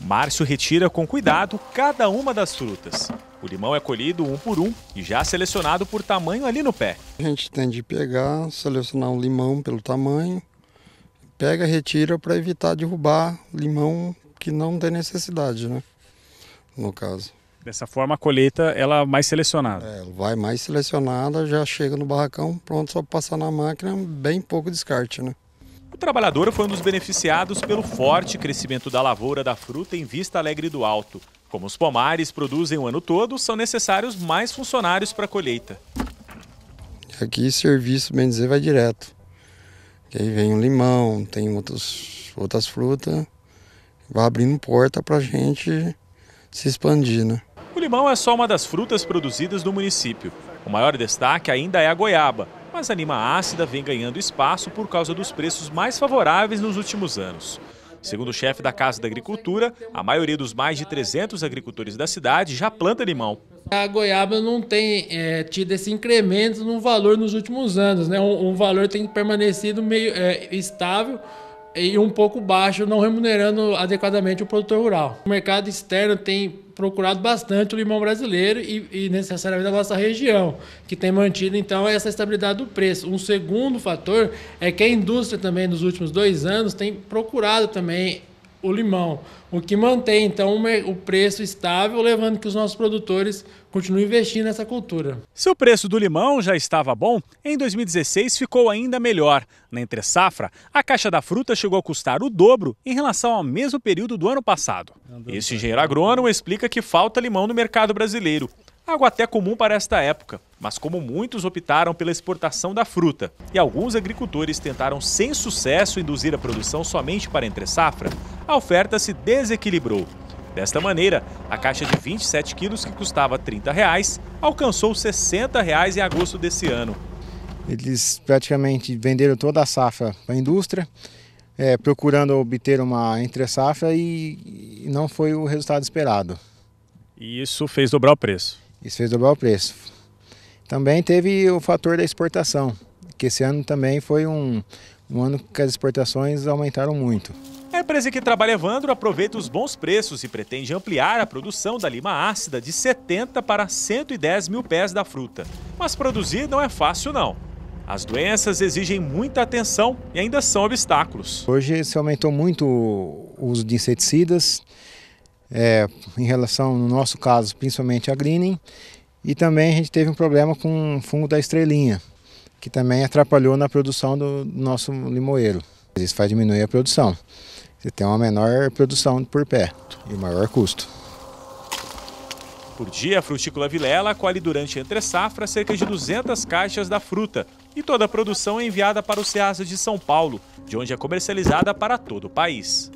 Márcio retira com cuidado cada uma das frutas. O limão é colhido um por um e já selecionado por tamanho ali no pé. A gente tem de pegar, selecionar um limão pelo tamanho, pega, retira para evitar derrubar limão que não tem necessidade, né? No caso. Dessa forma a colheita ela é mais selecionada. É, vai mais selecionada, já chega no barracão, pronto, só passar na máquina, bem pouco descarte, né? O trabalhador foi um dos beneficiados pelo forte crescimento da lavoura da fruta em Vista Alegre do Alto. Como os pomares produzem o ano todo, são necessários mais funcionários para a colheita. Aqui serviço, bem dizer, vai direto. Que aí vem o limão, tem outros, outras frutas, vai abrindo porta para a gente se expandir, né? O limão é só uma das frutas produzidas no município. O maior destaque ainda é a goiaba, mas a lima ácida vem ganhando espaço por causa dos preços mais favoráveis nos últimos anos. Segundo o chefe da Casa da Agricultura, a maioria dos mais de 300 agricultores da cidade já planta limão. A goiaba não tem é, tido esse incremento no valor nos últimos anos, né? Um, um valor tem permanecido meio é, estável, e um pouco baixo, não remunerando adequadamente o produtor rural. O mercado externo tem procurado bastante o limão brasileiro e, e necessariamente a nossa região, que tem mantido então essa estabilidade do preço. Um segundo fator é que a indústria também nos últimos dois anos tem procurado também o limão. O que mantém, então, o preço estável, levando que os nossos produtores continuem investindo nessa cultura. Se o preço do limão já estava bom, em 2016 ficou ainda melhor. Na entre safra, a caixa da fruta chegou a custar o dobro em relação ao mesmo período do ano passado. Esse engenheiro agrônomo explica que falta limão no mercado brasileiro, algo até comum para esta época mas como muitos optaram pela exportação da fruta e alguns agricultores tentaram sem sucesso induzir a produção somente para entre safra, a oferta se desequilibrou. Desta maneira, a caixa de 27 quilos que custava R$ 30 reais, alcançou R$ 60 reais em agosto desse ano. Eles praticamente venderam toda a safra para a indústria, é, procurando obter uma entre safra e não foi o resultado esperado. E isso fez dobrar o preço? Isso fez dobrar o preço. Também teve o fator da exportação, que esse ano também foi um, um ano que as exportações aumentaram muito. A empresa que trabalha é Evandro aproveita os bons preços e pretende ampliar a produção da lima ácida de 70 para 110 mil pés da fruta. Mas produzir não é fácil não. As doenças exigem muita atenção e ainda são obstáculos. Hoje se aumentou muito o uso de inseticidas, é, em relação, no nosso caso, principalmente a greening, e também a gente teve um problema com o fungo da estrelinha, que também atrapalhou na produção do nosso limoeiro. Isso faz diminuir a produção. Você tem uma menor produção por pé e maior custo. Por dia, a frutícola Vilela colhe durante entre safra cerca de 200 caixas da fruta e toda a produção é enviada para o Ceasa de São Paulo, de onde é comercializada para todo o país.